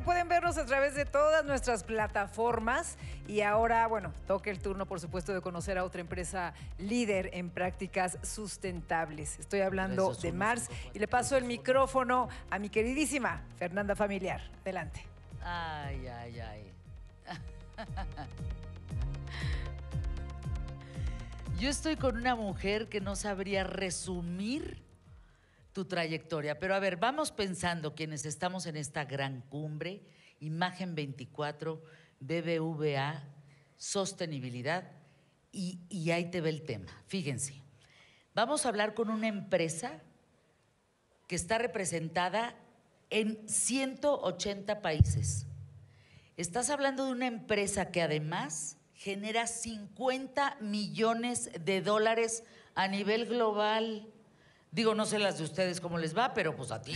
pueden vernos a través de todas nuestras plataformas. Y ahora, bueno, toca el turno, por supuesto, de conocer a otra empresa líder en prácticas sustentables. Estoy hablando de Mars y le paso el micrófono a mi queridísima Fernanda Familiar. Adelante. Ay, ay, ay. Yo estoy con una mujer que no sabría resumir tu trayectoria. Pero a ver, vamos pensando quienes estamos en esta gran cumbre, Imagen 24, BBVA, sostenibilidad, y, y ahí te ve el tema. Fíjense, vamos a hablar con una empresa que está representada en 180 países. Estás hablando de una empresa que además genera 50 millones de dólares a nivel global. Digo, no sé las de ustedes cómo les va, pero pues a ti,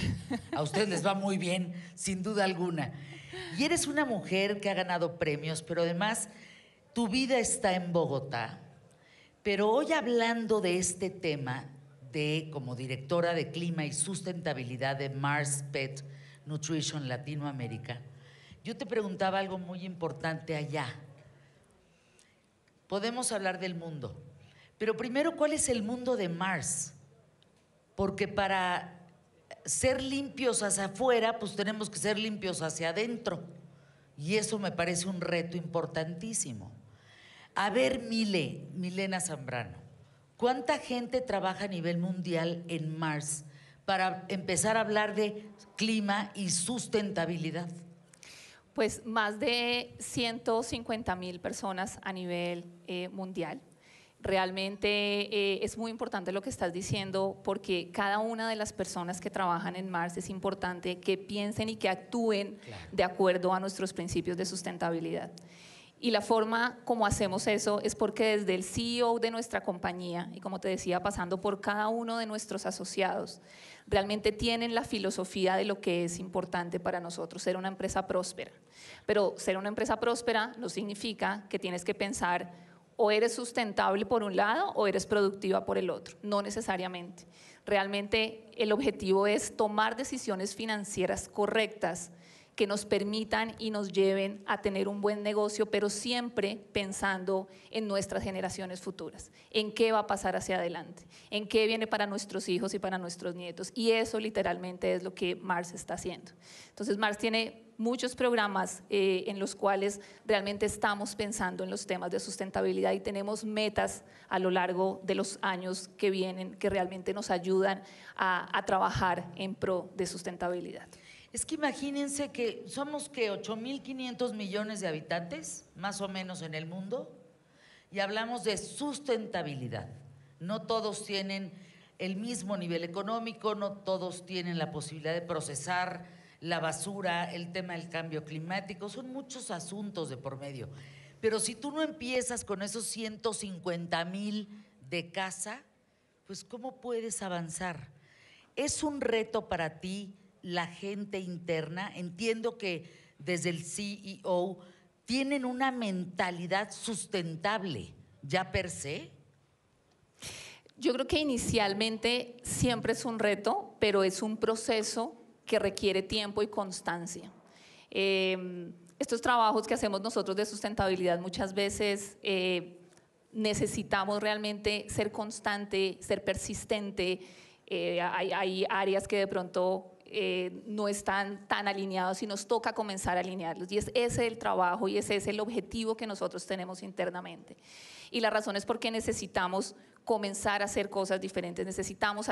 a ustedes les va muy bien, sin duda alguna. Y eres una mujer que ha ganado premios, pero además tu vida está en Bogotá. Pero hoy hablando de este tema, de como directora de clima y sustentabilidad de Mars Pet Nutrition Latinoamérica, yo te preguntaba algo muy importante allá. Podemos hablar del mundo, pero primero, ¿cuál es el mundo de Mars? porque para ser limpios hacia afuera, pues tenemos que ser limpios hacia adentro. Y eso me parece un reto importantísimo. A ver, Mile, Milena Zambrano, ¿cuánta gente trabaja a nivel mundial en Mars para empezar a hablar de clima y sustentabilidad? Pues más de 150 mil personas a nivel eh, mundial. Realmente eh, es muy importante lo que estás diciendo porque cada una de las personas que trabajan en Mars es importante que piensen y que actúen de acuerdo a nuestros principios de sustentabilidad. Y la forma como hacemos eso es porque desde el CEO de nuestra compañía, y como te decía, pasando por cada uno de nuestros asociados, realmente tienen la filosofía de lo que es importante para nosotros, ser una empresa próspera. Pero ser una empresa próspera no significa que tienes que pensar o eres sustentable por un lado o eres productiva por el otro, no necesariamente. Realmente el objetivo es tomar decisiones financieras correctas que nos permitan y nos lleven a tener un buen negocio, pero siempre pensando en nuestras generaciones futuras, en qué va a pasar hacia adelante, en qué viene para nuestros hijos y para nuestros nietos. Y eso literalmente es lo que Mars está haciendo. Entonces Mars tiene muchos programas eh, en los cuales realmente estamos pensando en los temas de sustentabilidad y tenemos metas a lo largo de los años que vienen que realmente nos ayudan a, trabajar en pro de sustentabilidad. Es que imagínense que somos que 8.500 millones de habitantes, más o menos en el mundo, y hablamos de sustentabilidad. No todos tienen el mismo nivel económico, no todos tienen la posibilidad de procesar la basura, el tema del cambio climático, son muchos asuntos de por medio. Pero si tú no empiezas con esos 150 mil de casa, pues ¿cómo puedes avanzar? ¿Es un reto para ti la gente interna? Entiendo que desde el CEO tienen una mentalidad sustentable, ya per se. Yo creo que inicialmente siempre es un reto, pero es un proceso que requiere tiempo y constancia. Em, estos trabajos que hacemos nosotros de sustentabilidad muchas veces eh, necesitamos realmente ser constante, ser persistente. Eh, hay, áreas que de pronto eh, no están tan alineados y nos toca comenzar a alinearlos. Y es el trabajo y ese es el objetivo que nosotros tenemos internamente. Y la razón es porque necesitamos comenzar a hacer cosas diferentes, necesitamos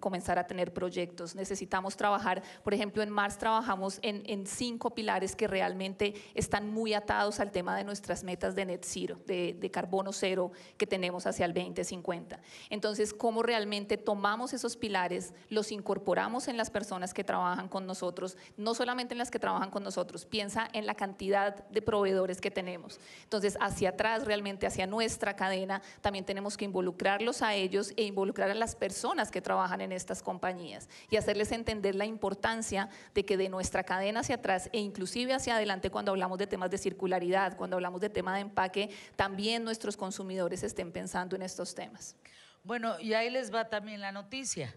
comenzar a tener proyectos, necesitamos trabajar, por ejemplo, en Mars trabajamos en, cinco pilares que realmente están muy atados al tema de nuestras metas de net zero, de, de carbono cero que tenemos hacia el 2050. Entonces, ¿cómo realmente tomamos esos pilares, los incorporamos en las personas que trabajan con nosotros, no solamente en las que trabajan con nosotros, piensa en la cantidad de proveedores que tenemos. Entonces, hacia atrás, realmente hacia nuestra cadena, también tenemos que involucrar involucrarlos a ellos e involucrar a las personas que trabajan en estas compañías y hacerles entender la importancia de que de nuestra cadena hacia atrás e inclusive hacia adelante cuando hablamos de temas de circularidad, cuando hablamos de tema de empaque, también nuestros consumidores estén pensando en estos temas. Bueno, y ahí les va también la noticia,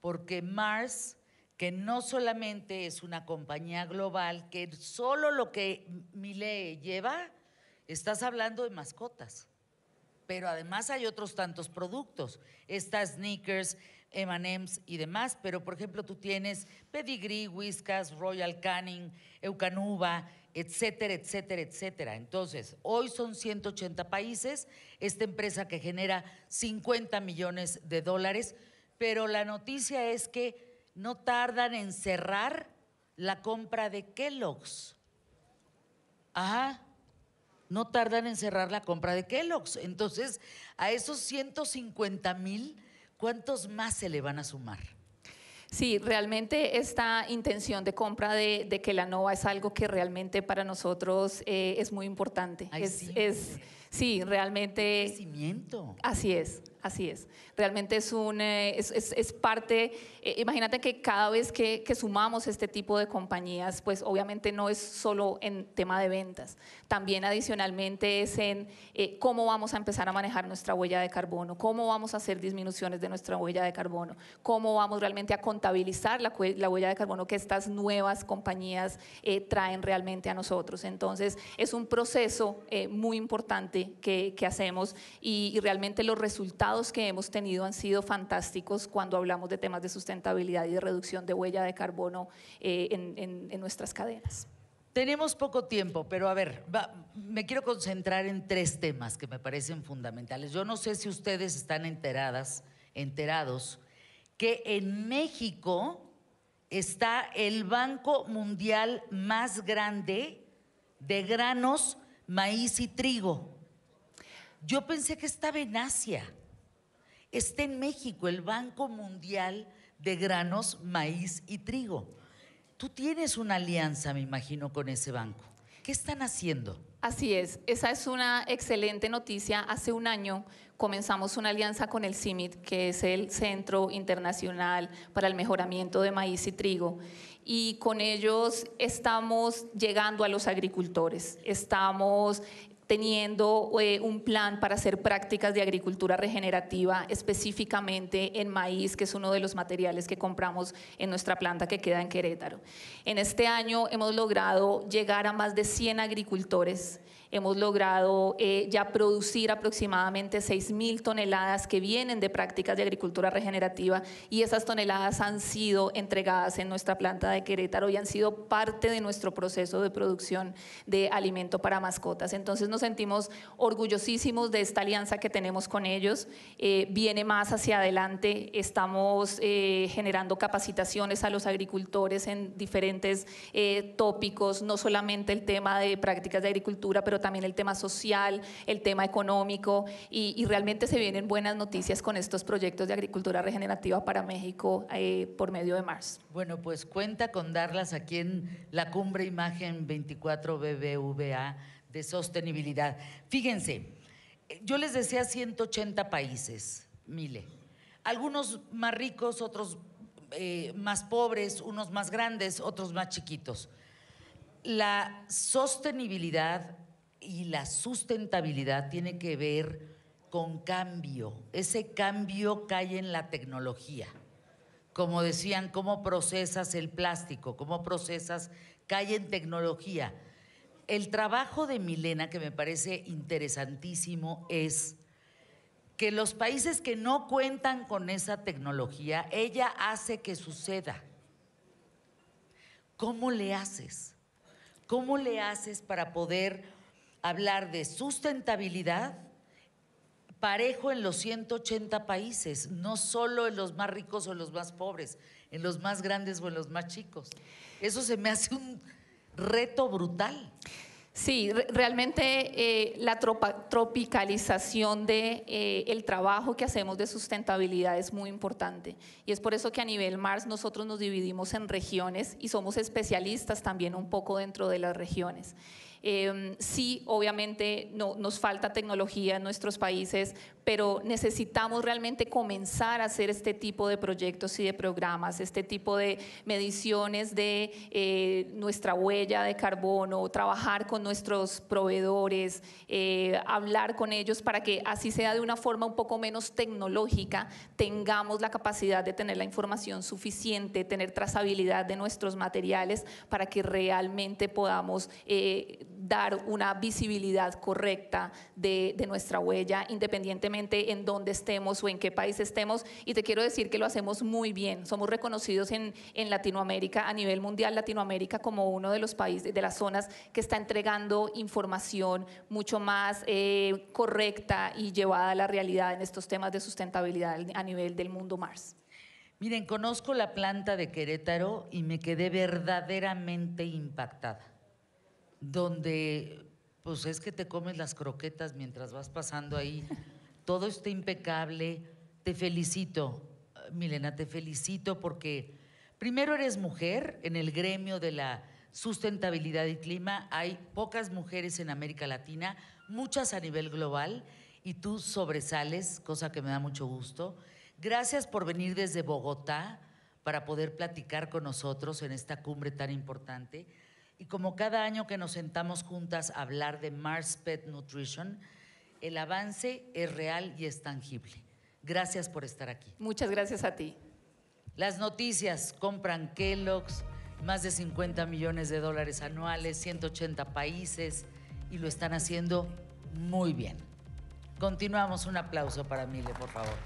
porque Mars que no solamente es una compañía global, que solo lo que Mile lleva, estás hablando de mascotas pero además hay otros tantos productos. Está Sneakers, M&M's y demás, pero por ejemplo tú tienes Pedigree, Whiskas, Royal Canning, Eucanuba, etcétera, etcétera, etcétera. Entonces, hoy son 180 países, esta empresa que genera 50 millones de dólares, pero la noticia es que no tardan en cerrar la compra de Kellogg's. Ajá no tardan en cerrar la compra de Kellogg's. Entonces, a esos 150 mil, ¿cuántos más se le van a sumar? Sí, realmente esta intención de compra de, de Kelanova es algo que realmente para nosotros eh, es muy importante. Sí, realmente. Así es, así es. Realmente es, un, eh, es, parte, eh, imagínate que cada vez que, sumamos este tipo de compañías, pues obviamente no es solo en tema de ventas, también adicionalmente es en eh, cómo vamos a empezar a manejar nuestra huella de carbono, cómo vamos a hacer disminuciones de nuestra huella de carbono, cómo vamos realmente a contabilizar la, huella de carbono que estas nuevas compañías traen realmente a nosotros. Entonces, es un proceso muy importante que, hacemos y, realmente los resultados que hemos tenido han sido fantásticos cuando hablamos de temas de sustentabilidad y de reducción de huella de carbono eh, en, nuestras cadenas. Tenemos poco tiempo, pero a ver, me quiero concentrar en tres temas que me parecen fundamentales. Yo no sé si ustedes están enteradas, enterados, que en México está el banco mundial más grande de granos, maíz y trigo. Yo pensé que estaba en Asia. Está en México, el Banco Mundial de Granos, Maíz y Trigo. Tú tienes una alianza, me imagino, con ese banco. ¿Qué están haciendo? Así es, esa es una excelente noticia. Hace un año comenzamos una alianza con el CIMIT, que es el Centro Internacional para el Mejoramiento de Maíz y Trigo. Y con ellos estamos llegando a los agricultores, estamos teniendo eh, un plan para hacer prácticas de agricultura regenerativa, específicamente en maíz, que es uno de los materiales que compramos en nuestra planta que queda en Querétaro. En este año hemos logrado llegar a más de 100 agricultores hemos logrado eh, ya producir aproximadamente 6.000 toneladas que vienen de prácticas de agricultura regenerativa y esas toneladas han sido entregadas en nuestra planta de Querétaro y han sido parte de nuestro proceso de producción de alimento para mascotas. Entonces, nos sentimos orgullosísimos de esta alianza que tenemos con ellos. Eh, viene más hacia adelante, estamos eh, generando capacitaciones a los agricultores en diferentes eh, tópicos, no solamente el tema de prácticas de agricultura, pero también el tema social, el tema económico, y, y realmente se vienen buenas noticias con estos proyectos de agricultura regenerativa para México por medio de Mars. Bueno, pues cuenta con darlas aquí en la Cumbre Imagen 24 BBVA de sostenibilidad. Fíjense, yo les decía 180 países, miles, Algunos más ricos, otros eh, más pobres, unos más grandes, otros más chiquitos. La sostenibilidad y la sustentabilidad tiene que ver con cambio. Ese cambio cae en la tecnología. Como decían, cómo procesas el plástico, cómo procesas, cae en tecnología el trabajo de Milena, que me parece interesantísimo, es que los países que no cuentan con esa tecnología, ella hace que suceda. ¿Cómo le haces? ¿Cómo le haces para poder hablar de sustentabilidad parejo en los 180 países, no solo en los más ricos o en los más pobres, en los más grandes o en los más chicos? Eso se me hace un reto brutal. Sí, realmente eh, la tropicalización de, eh, trabajo que hacemos de sustentabilidad es muy importante y es por eso que a nivel MARS nosotros nos dividimos en regiones y somos especialistas también un poco dentro de las regiones. Em, sí, obviamente no, nos falta tecnología en nuestros países, pero necesitamos realmente comenzar a hacer este tipo de proyectos y de programas, este tipo de mediciones de eh, nuestra huella de carbono, trabajar con nuestros proveedores, eh, hablar con ellos para que así sea de una forma un poco menos tecnológica, tengamos la capacidad de tener la información suficiente, tener trazabilidad de nuestros materiales para que realmente podamos eh, dar una visibilidad correcta de, nuestra huella, independientemente en dónde estemos o en qué país estemos. Y te quiero decir que lo hacemos muy bien. Somos reconocidos en, Latinoamérica, a nivel mundial, Latinoamérica como uno de los países, de las zonas que está entregando información mucho más eh, correcta y llevada a la realidad en estos temas de sustentabilidad a nivel del mundo Mars. Miren, conozco la planta de Querétaro y me quedé verdaderamente impactada donde pues es que te comes las croquetas mientras vas pasando ahí. Todo está impecable. Te felicito, Milena, te felicito porque primero eres mujer en el gremio de la sustentabilidad y clima. Hay pocas mujeres en América Latina, muchas a nivel global, y tú sobresales, cosa que me da mucho gusto. Gracias por venir desde Bogotá para poder platicar con nosotros en esta cumbre tan importante. Y como cada año que nos sentamos juntas a hablar de Mars Pet Nutrition, el avance es real y es tangible. Gracias por estar aquí. Muchas gracias a ti. Las noticias compran Kellogg's, más de 50 millones de dólares anuales, 180 países y lo están haciendo muy bien. Continuamos, un aplauso para Mile, por favor.